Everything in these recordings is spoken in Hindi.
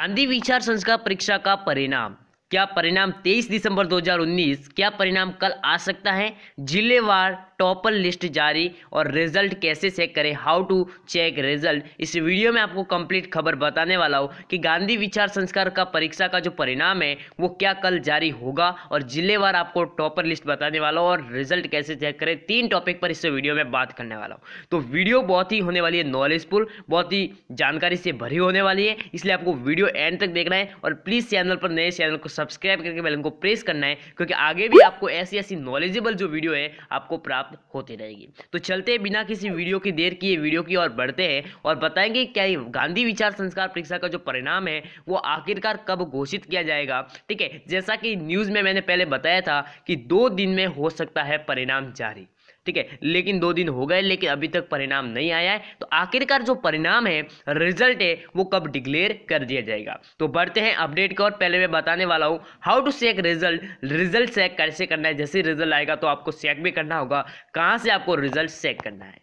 गांधी विचार संस्कार परीक्षा का परिणाम क्या परिणाम 23 दिसंबर 2019 क्या परिणाम कल आ सकता है जिलेवार टॉपर लिस्ट जारी और रिजल्ट कैसे चेक करें हाउ टू चेक रिजल्ट इस वीडियो में आपको कंप्लीट खबर बताने वाला हूँ कि गांधी विचार संस्कार का परीक्षा का जो परिणाम है वो क्या कल जारी होगा और जिलेवार आपको टॉपर लिस्ट बताने वाला हूँ और रिजल्ट कैसे चेक करें तीन टॉपिक पर इस वीडियो में बात करने वाला हूँ तो वीडियो बहुत ही होने वाली है नॉलेजफुल बहुत ही जानकारी से भरी होने वाली है इसलिए आपको वीडियो एंड तक देखना है और प्लीज़ चैनल पर नए चैनल को सब्सक्राइब करके बेलन को प्रेस करना है क्योंकि आगे भी आपको ऐसी ऐसी नॉलेजेबल जो वीडियो है आपको प्राप्त होती रहेगी तो चलते बिना किसी वीडियो की देर किए वीडियो की ओर बढ़ते हैं और बताएंगे क्या गांधी विचार संस्कार परीक्षा का जो परिणाम है वो आखिरकार कब घोषित किया जाएगा ठीक है जैसा कि न्यूज़ में मैंने पहले बताया था कि दो दिन में हो सकता है परिणाम जारी ठीक है लेकिन दो दिन हो गए लेकिन अभी तक परिणाम नहीं आया है तो आखिरकार जो परिणाम है रिजल्ट है वो कब डिक्लेयर कर दिया जाएगा तो बढ़ते हैं अपडेट की और पहले मैं बताने वाला हूँ how to check result result check कैसे करना है जैसे रिजल्ट आएगा तो आपको चेक भी करना होगा कहाँ से आपको रिजल्ट चेक करना है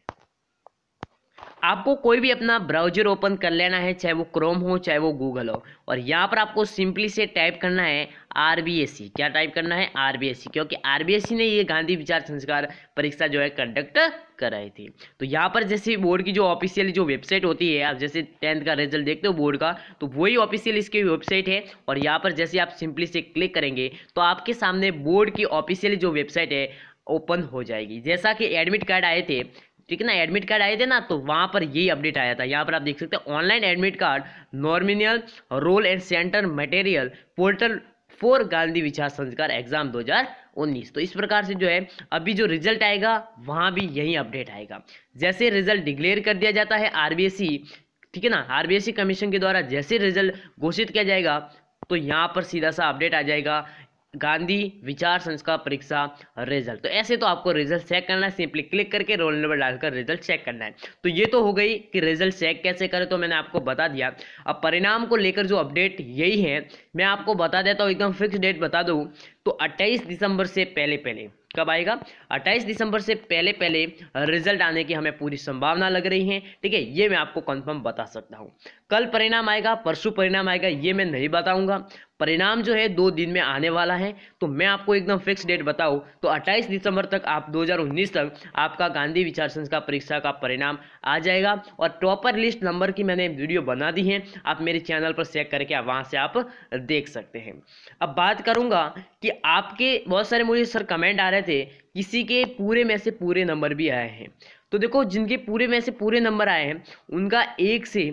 आपको कोई भी अपना ब्राउजर ओपन कर लेना है चाहे वो क्रोम हो चाहे वो गूगल हो और यहाँ पर आपको सिंपली से टाइप करना है आर e। क्या टाइप करना है आर e। क्योंकि आर e ने ये गांधी विचार संस्कार परीक्षा जो है कंडक्ट कराई थी तो यहाँ पर जैसे बोर्ड की जो ऑफिशियल जो वेबसाइट होती है आप जैसे टेंथ का रिजल्ट देखते हो बोर्ड का तो वही ऑफिशियल इसकी वेबसाइट है और यहाँ पर जैसे आप सिंपली से क्लिक करेंगे तो आपके सामने बोर्ड की ऑफिशियल जो वेबसाइट है ओपन हो जाएगी जैसा कि एडमिट कार्ड आए थे ठीक है ना एडमिट कार्ड आए थे ना तो वहाँ पर यही अपडेट आया था यहाँ पर आप देख सकते हैं online admit card nominal roll and centre material portal for Gandhi विचार संस्कार एग्जाम 2019 तो इस प्रकार से जो है अभी जो रिजल्ट आएगा वहाँ भी यही अपडेट आएगा जैसे रिजल्ट डिक्लेयर कर दिया जाता है आर e, ठीक है ना आर कमीशन e के द्वारा जैसे रिजल्ट घोषित किया जाएगा तो यहाँ पर सीधा सा अपडेट आ जाएगा गांधी विचार संस्कार परीक्षा रिजल्ट तो ऐसे तो आपको रिजल्ट चेक करना है सिंपली क्लिक करके रोल नंबर डालकर रिजल्ट चेक करना है तो ये तो हो गई कि रिजल्ट चेक कैसे करें तो मैंने आपको बता दिया अब परिणाम को लेकर जो अपडेट यही है मैं आपको बता देता हूँ एकदम फिक्स डेट बता दूँ तो अट्ठाईस दिसंबर से पहले पहले कब आएगा 28 दिसंबर से पहले पहले रिजल्ट आने की हमें पूरी संभावना लग रही है ठीक है ये मैं आपको कंफर्म बता सकता हूँ कल परिणाम आएगा परसों परिणाम आएगा ये मैं नहीं बताऊंगा परिणाम जो है दो दिन में आने वाला है तो मैं आपको एकदम फिक्स डेट बताऊँ तो 28 दिसंबर तक आप 2019 तक आपका गांधी विचार संस्था परीक्षा का परिणाम आ जाएगा और टॉपर लिस्ट नंबर की मैंने वीडियो बना दी है आप मेरे चैनल पर चेक करके वहाँ से आप देख सकते हैं अब बात करूँगा कि आपके बहुत सारे मुझे सर कमेंट आ रहे थे किसी के पूरे में से पूरे नंबर भी आए हैं तो देखो जिनके पूरे में से पूरे नंबर आए हैं उनका एक से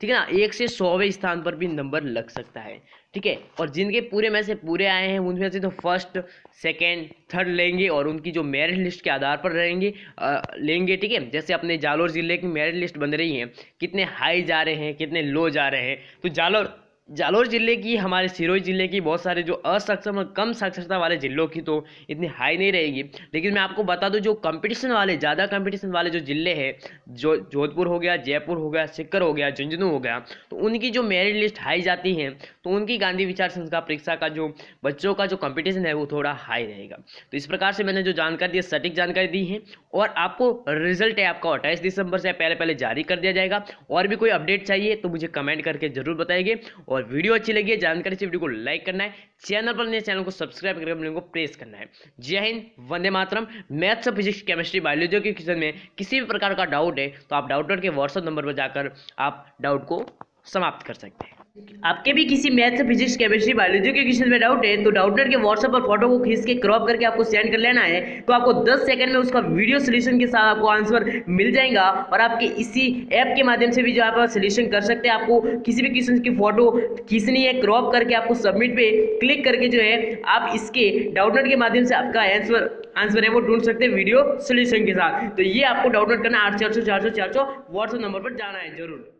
ठीक है ना एक से सौवें स्थान पर भी नंबर लग सकता है ठीक है और जिनके पूरे में से पूरे आए हैं उनमें से तो फर्स्ट सेकेंड थर्ड लेंगे और उनकी जो मेरिट लिस्ट के आधार पर रहेंगे आ, लेंगे ठीक है जैसे अपने जालोर ज़िले की मेरिट लिस्ट बन रही है कितने हाई जा रहे हैं कितने लो जा रहे हैं तो जालोर जालोर ज़िले की हमारे सिरोही ज़िले की बहुत सारे जो असक्षम और कम साक्षरता वाले ज़िलों की तो इतनी हाई नहीं रहेगी लेकिन मैं आपको बता दूं जो कंपटीशन वाले ज़्यादा कंपटीशन वाले जो ज़िले हैं जो जोधपुर हो गया जयपुर हो गया सिक्कर हो गया झुंझुनू हो गया तो उनकी जो मेरिट लिस्ट हाई जाती है तो उनकी गांधी विचार संस्कार परीक्षा का जो बच्चों का जो कॉम्पिटिशन है वो थोड़ा हाई रहेगा तो इस प्रकार से मैंने जो जानकारी दी है सटीक जानकारी दी है और आपको रिजल्ट है आपका अट्ठाईस दिसंबर से पहले पहले जारी कर दिया जाएगा और भी कोई अपडेट चाहिए तो मुझे कमेंट करके जरूर बताइए और वीडियो अच्छी लगी है जानकारी से वीडियो को लाइक करना है चैनल पर चैनल को सब्सक्राइब करके अपने को प्रेस करना है जय हिंद वंदे मातरम मैथ्स और फिजिक्स केमिस्ट्री बायोलॉजी के क्वेश्चन में किसी भी प्रकार का डाउट है तो आप डाउटर के व्हाट्सअप नंबर पर जाकर आप डाउट को समाप्त कर सकते हैं आपके भी किसी मैथ फिजिक्स केमिस्ट्री बायोलॉजी के क्वेश्चन में डाउट है तो डाउटनेट के व्हाट्सएप पर फोटो को खींच के क्रॉप करके आपको सेंड कर लेना है तो आपको 10 सेकंड में उसका वीडियो सोल्यूशन के साथ आपको आंसर मिल जाएगा और आपके इसी ऐप के माध्यम से भी जो आप सोल्यूशन कर सकते हैं आपको किसी भी क्वेश्चन की फोटो खींचनी है क्रॉप करके आपको सबमिट पर क्लिक करके जो है आप इसके डाउटनेट के माध्यम से आपका आंसर आंसर है वो ढूंढ सकते हैं वीडियो सोल्यूशन के साथ तो ये आपको डाउटनेट करना आठ चार सौ चार सौ चार सौ व्हाट्सएप नंबर पर जाना है जरूर